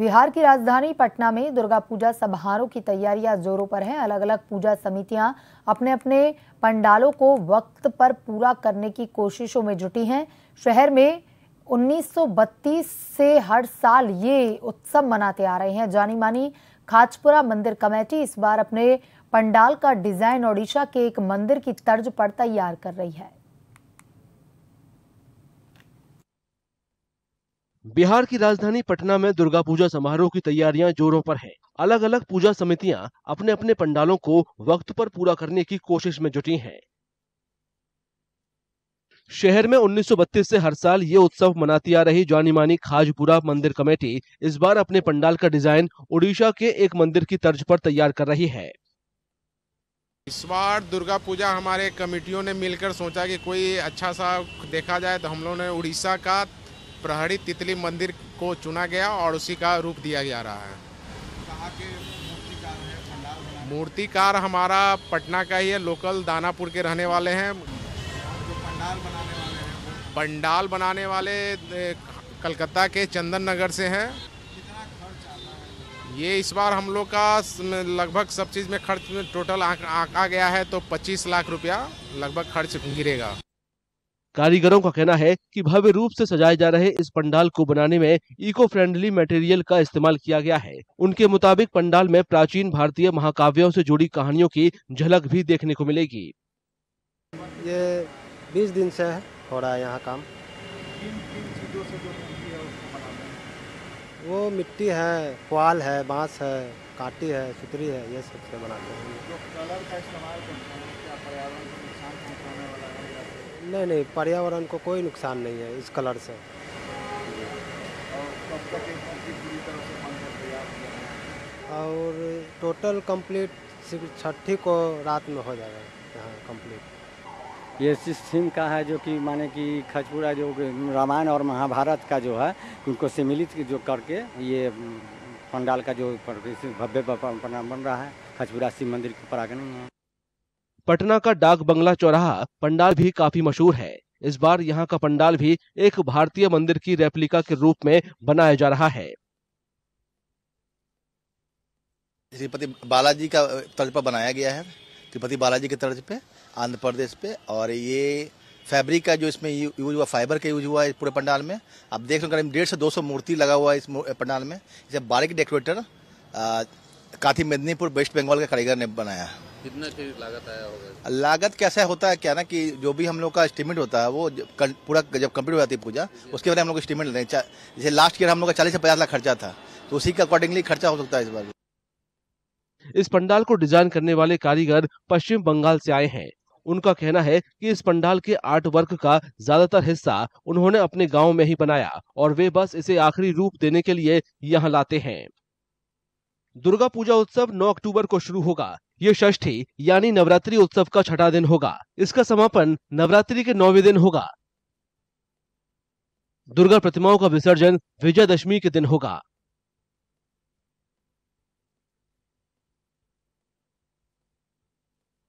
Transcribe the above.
बिहार की राजधानी पटना में दुर्गा पूजा समारोह की तैयारियां जोरों पर हैं अलग अलग पूजा समितियां अपने अपने पंडालों को वक्त पर पूरा करने की कोशिशों में जुटी हैं शहर में 1932 से हर साल ये उत्सव मनाते आ रहे हैं जानी मानी खाजपुरा मंदिर कमेटी इस बार अपने पंडाल का डिजाइन ओडिशा के एक मंदिर की तर्ज पर तैयार कर रही है बिहार की राजधानी पटना में दुर्गा पूजा समारोह की तैयारियां जोरों पर हैं। अलग अलग पूजा समितियां अपने अपने पंडालों को वक्त पर पूरा करने की कोशिश में जुटी हैं। शहर में 1932 से हर साल ये उत्सव मनाती आ रही जानी मानी खाजपुरा मंदिर कमेटी इस बार अपने पंडाल का डिजाइन उड़ीसा के एक मंदिर की तर्ज पर तैयार कर रही है इस बार दुर्गा पूजा हमारे कमेटियों ने मिलकर सोचा कि कोई अच्छा सा देखा जाए तो हम लोगों ने उड़ीसा का प्रहरी तितली मंदिर को चुना गया और उसी का रूप दिया जा रहा है मूर्तिकार हमारा पटना का ही है लोकल दानापुर के रहने वाले हैं पंडाल बनाने वाले कलकत्ता के चंदन नगर से हैं ये इस बार हम लोग का लगभग सब चीज़ में खर्च में टोटल आ गया है तो 25 लाख रुपया लगभग खर्च गिरेगा कारीगरों का कहना है कि भव्य रूप से सजाए जा रहे इस पंडाल को बनाने में इको फ्रेंडली मटेरियल का इस्तेमाल किया गया है उनके मुताबिक पंडाल में प्राचीन भारतीय महाकाव्यों से जुड़ी कहानियों की झलक भी देखने को मिलेगी ये बीस दिन से हो रहा है यहाँ काम वो मिट्टी है पुआल है बांस है काटी है सुतरी है ये सबसे बनाते हैं नहीं नहीं पर्यावरण को कोई नुकसान नहीं है इस कलर से और टोटल कंप्लीट सिर्फ छठी को रात में हो जाएगा यहाँ कंप्लीट ये सिम का है जो कि माने कि खजपुरा जो रामायण और महाभारत का जो है उनको सम्मिलित जो करके ये पंडाल का जो भव्य बन रहा है खजपुरा शिव मंदिर के परागण में पटना का डाक बंगला चौराहा पंडाल भी काफी मशहूर है इस बार यहाँ का पंडाल भी एक भारतीय मंदिर की रेप्लिका के रूप में बनाया जा रहा है तिरुपति बालाजी का तर्ज पर बनाया गया है तिरुपति बालाजी के तर्ज पे आंध्र प्रदेश पे और ये फैब्रिक का जो इसमें यूज हुआ फाइबर का यूज हुआ है पूरे पंडाल में आप देख रहे करीब डेढ़ से दो सौ मूर्ति लगा हुआ है इस पंडाल में इसे बारीक डेकोरेटर काथी मेदनीपुर वेस्ट बंगाल के कारीगर ने बनाया है कितना लागत आया होगा लागत कैसा होता है क्या ना कि जो भी हम लोग का एस्टिमेट होता है वो पूरा जब कंप्लीट हो जाती है पूजा उसके बाद हम लोग एस्टिमेट लेते हैं जैसे लास्ट ईयर हम लोग का चालीस से पचास लाख खर्चा था तो उसी के अकॉर्डिंगली खर्चा हो सकता है इस बार इस पंडाल को डिजाइन करने वाले कारीगर पश्चिम बंगाल से आए हैं उनका कहना है कि इस पंडाल के आर्ट वर्क का ज्यादातर हिस्सा उन्होंने अपने गांव में ही बनाया और वे बस इसे आखिरी रूप देने के लिए यहाँ लाते हैं दुर्गा पूजा उत्सव 9 अक्टूबर को शुरू होगा ये षष्ठी यानी नवरात्रि उत्सव का छठा दिन होगा इसका समापन नवरात्रि के नौवे दिन होगा दुर्गा प्रतिमाओं का विसर्जन विजयदशमी के दिन होगा